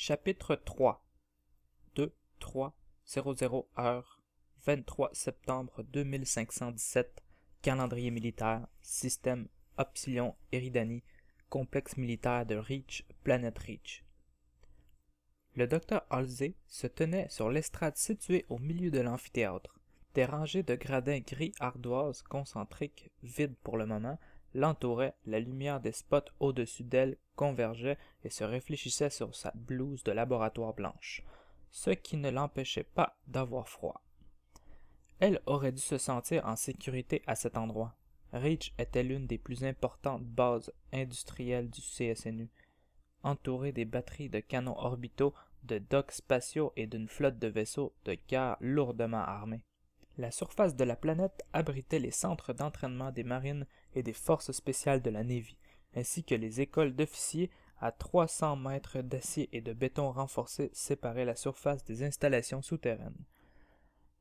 Chapitre 3 2 3 00 heure 23 septembre 2517 Calendrier militaire Système Opsilon Eridani Complexe militaire de Reach Planète Reach Le docteur Halsey se tenait sur l'estrade située au milieu de l'amphithéâtre. Des rangées de gradins gris ardoise concentriques, vides pour le moment, l'entourait, la lumière des spots au-dessus d'elle convergeait et se réfléchissait sur sa blouse de laboratoire blanche, ce qui ne l'empêchait pas d'avoir froid. Elle aurait dû se sentir en sécurité à cet endroit. Reach était l'une des plus importantes bases industrielles du CSNU, entourée des batteries de canons orbitaux, de docks spatiaux et d'une flotte de vaisseaux de guerre lourdement armés la surface de la planète abritait les centres d'entraînement des marines et des forces spéciales de la Navy, ainsi que les écoles d'officiers à 300 mètres d'acier et de béton renforcés séparaient la surface des installations souterraines.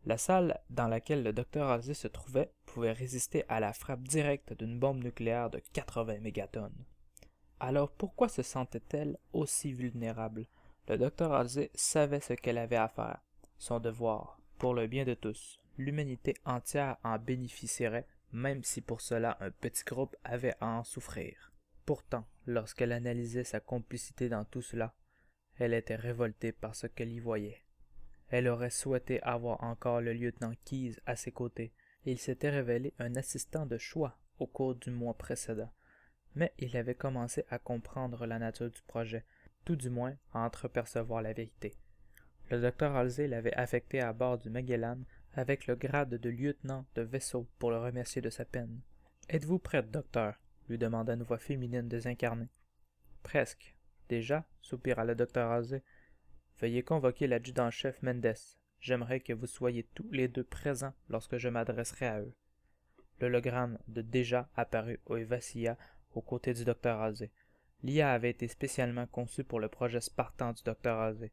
La salle dans laquelle le docteur Halsey se trouvait pouvait résister à la frappe directe d'une bombe nucléaire de 80 mégatonnes. Alors pourquoi se sentait-elle aussi vulnérable Le docteur Halsey savait ce qu'elle avait à faire, son devoir, pour le bien de tous l'humanité entière en bénéficierait, même si pour cela un petit groupe avait à en souffrir. Pourtant, lorsqu'elle analysait sa complicité dans tout cela, elle était révoltée par ce qu'elle y voyait. Elle aurait souhaité avoir encore le lieutenant Keyes à ses côtés. Il s'était révélé un assistant de choix au cours du mois précédent, mais il avait commencé à comprendre la nature du projet, tout du moins à entrepercevoir la vérité. Le docteur Halsey l'avait affecté à bord du Magellan avec le grade de lieutenant de vaisseau pour le remercier de sa peine. Êtes-vous prête, docteur lui demanda une voix féminine désincarnée. Presque. Déjà, soupira le docteur Azé. Veuillez convoquer l'adjudant-chef Mendes. J'aimerais que vous soyez tous les deux présents lorsque je m'adresserai à eux. L'hologramme de déjà apparut au vacilla aux côtés du docteur Azé. L'IA avait été spécialement conçue pour le projet Spartan du docteur Azé.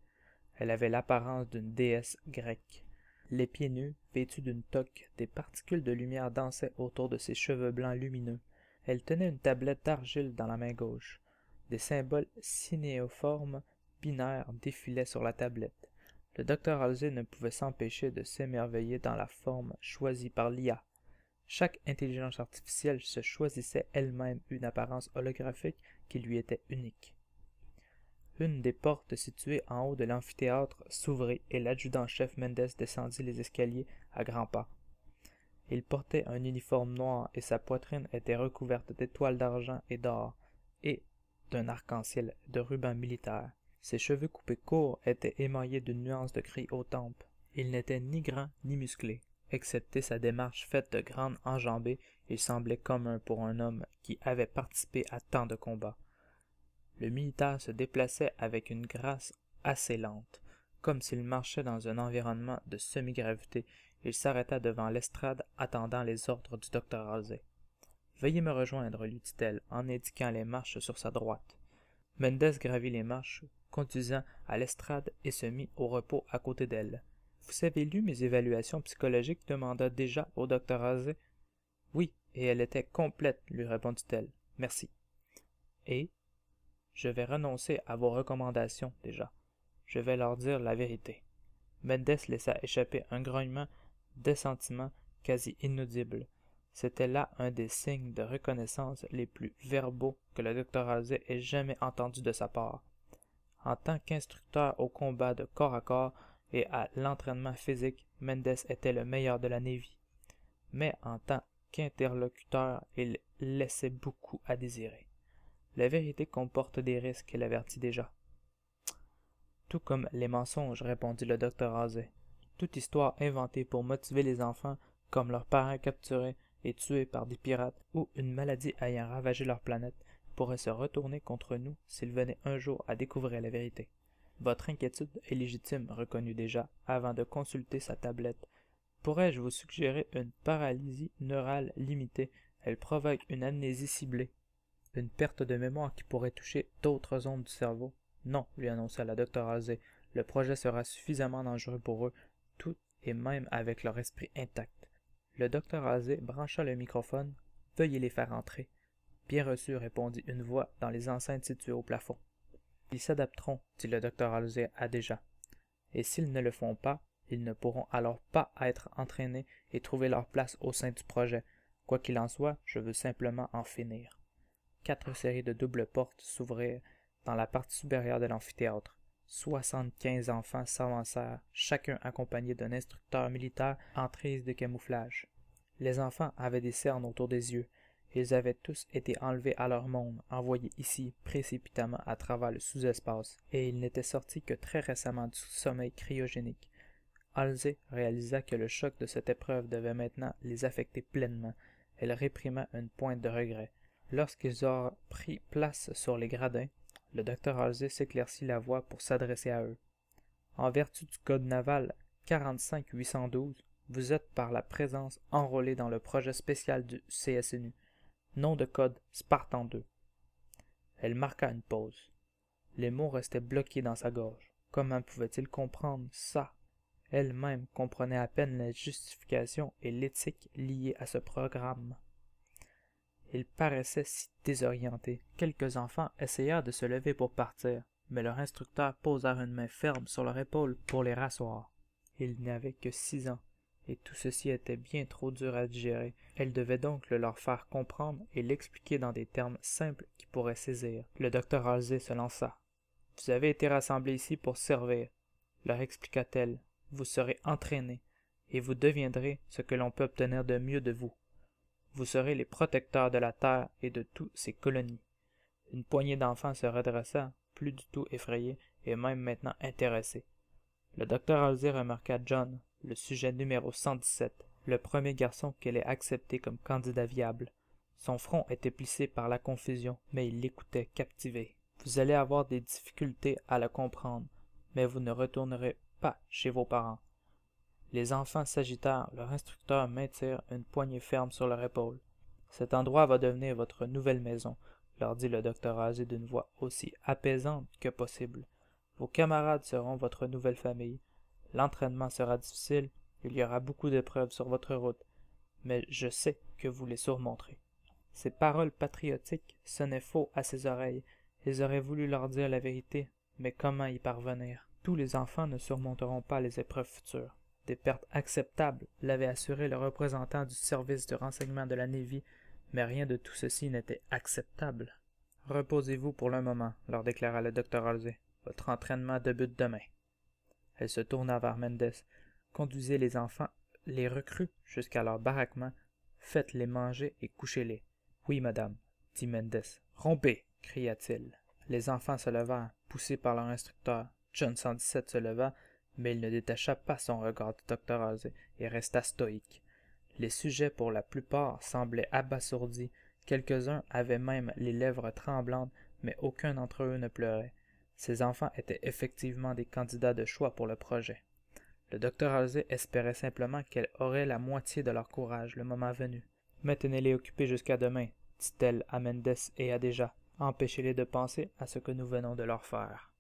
Elle avait l'apparence d'une déesse grecque les pieds nus vêtus d'une toque des particules de lumière dansaient autour de ses cheveux blancs lumineux elle tenait une tablette d'argile dans la main gauche des symboles cinéoformes binaires défilaient sur la tablette le docteur halsey ne pouvait s'empêcher de s'émerveiller dans la forme choisie par l'ia chaque intelligence artificielle se choisissait elle-même une apparence holographique qui lui était unique une des portes situées en haut de l'amphithéâtre s'ouvrit et l'adjudant-chef Mendez descendit les escaliers à grands pas. Il portait un uniforme noir et sa poitrine était recouverte d'étoiles d'argent et d'or et d'un arc-en-ciel de rubans militaires. Ses cheveux coupés courts étaient émaillés d'une nuance de gris aux tempes. Il n'était ni grand ni musclé. Excepté sa démarche faite de grandes enjambées, il semblait commun pour un homme qui avait participé à tant de combats le militaire se déplaçait avec une grâce assez lente comme s'il marchait dans un environnement de semi gravité il s'arrêta devant l'estrade attendant les ordres du docteur Halsey. Veuillez me rejoindre, lui dit-elle en indiquant les marches sur sa droite. Mendez gravit les marches, conduisant à l'estrade et se mit au repos à côté d'elle. Vous avez lu mes évaluations psychologiques demanda déjà au docteur Halsey. Oui, et elle était complète, lui répondit-elle. Merci. Et, je vais renoncer à vos recommandations déjà. Je vais leur dire la vérité. Mendès laissa échapper un grognement d'assentiment quasi inaudible. C'était là un des signes de reconnaissance les plus verbaux que le docteur Halsey ait jamais entendu de sa part. En tant qu'instructeur au combat de corps à corps et à l'entraînement physique, Mendes était le meilleur de la Navy. Mais en tant qu'interlocuteur, il laissait beaucoup à désirer la vérité comporte des risques, elle avertit déjà. Tout comme les mensonges, répondit le docteur Azay. Toute histoire inventée pour motiver les enfants, comme leurs parents capturés et tués par des pirates, ou une maladie ayant ravagé leur planète, pourrait se retourner contre nous s'ils venaient un jour à découvrir la vérité. Votre inquiétude est légitime, reconnut déjà, avant de consulter sa tablette. Pourrais-je vous suggérer une paralysie neurale limitée Elle provoque une amnésie ciblée. Une perte de mémoire qui pourrait toucher d'autres zones du cerveau Non, lui annonça la docteur azé Le projet sera suffisamment dangereux pour eux, tout et même avec leur esprit intact. Le docteur azé brancha le microphone. Veuillez les faire entrer. Bien reçu, répondit une voix dans les enceintes situées au plafond. Ils s'adapteront, dit le docteur azé à déjà. Et s'ils ne le font pas, ils ne pourront alors pas être entraînés et trouver leur place au sein du projet. Quoi qu'il en soit, je veux simplement en finir quatre séries de doubles portes s'ouvrirent dans la partie supérieure de l'amphithéâtre. Soixante-quinze enfants s'avancèrent, chacun accompagné d'un instructeur militaire en trise de camouflage. Les enfants avaient des cernes autour des yeux. Ils avaient tous été enlevés à leur monde, envoyés ici précipitamment à travers le sous-espace, et ils n'étaient sortis que très récemment du sommeil cryogénique. Halsey réalisa que le choc de cette épreuve devait maintenant les affecter pleinement. Elle réprima une pointe de regret lorsqu'ils eurent pris place sur les gradins le docteur halsey s'éclaircit la voix pour s'adresser à eux en vertu du code naval vous êtes par la présence enrôlés dans le projet spécial du csnu nom de code spartan elle marqua une pause les mots restaient bloqués dans sa gorge comment pouvait-il comprendre ça elle-même comprenait à peine la justification et l'éthique liées à ce programme ils paraissaient si désorientés. Quelques enfants essayèrent de se lever pour partir, mais leur instructeur posa une main ferme sur leur épaule pour les rasseoir. Ils n'avaient que six ans, et tout ceci était bien trop dur à digérer. Elle devait donc le leur faire comprendre et l'expliquer dans des termes simples qui pourraient saisir. Le docteur Halsey se lança. Vous avez été rassemblés ici pour servir, leur expliqua-t-elle. Vous serez entraînés, et vous deviendrez ce que l'on peut obtenir de mieux de vous vous serez les protecteurs de la terre et de toutes ses colonies une poignée d'enfants se redressa plus du tout effrayés et même maintenant intéressés. le docteur halsey remarqua john le sujet numéro 117, le premier garçon qu'elle ait accepté comme candidat viable son front était plissé par la confusion mais il l'écoutait captivé vous allez avoir des difficultés à le comprendre mais vous ne retournerez pas chez vos parents les enfants s'agitèrent, leur instructeur maintient une poignée ferme sur leur épaule. Cet endroit va devenir votre nouvelle maison, leur dit le docteur Asie d'une voix aussi apaisante que possible. Vos camarades seront votre nouvelle famille. L'entraînement sera difficile, il y aura beaucoup d'épreuves sur votre route, mais je sais que vous les surmonterez. Ces paroles patriotiques sonnaient faux à ses oreilles. Ils auraient voulu leur dire la vérité, mais comment y parvenir Tous les enfants ne surmonteront pas les épreuves futures. Des pertes acceptables, l'avait assuré le représentant du service de renseignement de la Navy, mais rien de tout ceci n'était acceptable. Reposez-vous pour le moment, leur déclara le docteur Halsey. Votre entraînement débute demain. Elle se tourna vers Mendes. Conduisez les enfants, les recrues, jusqu'à leur baraquement. Faites-les manger et couchez-les. Oui, madame, dit Mendes. Rompez cria-t-il. Les enfants se levèrent, poussés par leur instructeur. John 117 se leva, mais il ne détacha pas son regard du docteur Halsey et resta stoïque. Les sujets pour la plupart semblaient abasourdis, quelques-uns avaient même les lèvres tremblantes, mais aucun d'entre eux ne pleurait. Ces enfants étaient effectivement des candidats de choix pour le projet. Le docteur Halsey espérait simplement qu'elle aurait la moitié de leur courage le moment venu. Maintenez-les occupés jusqu'à demain, dit-elle à Mendes et à Déjà. Empêchez-les de penser à ce que nous venons de leur faire.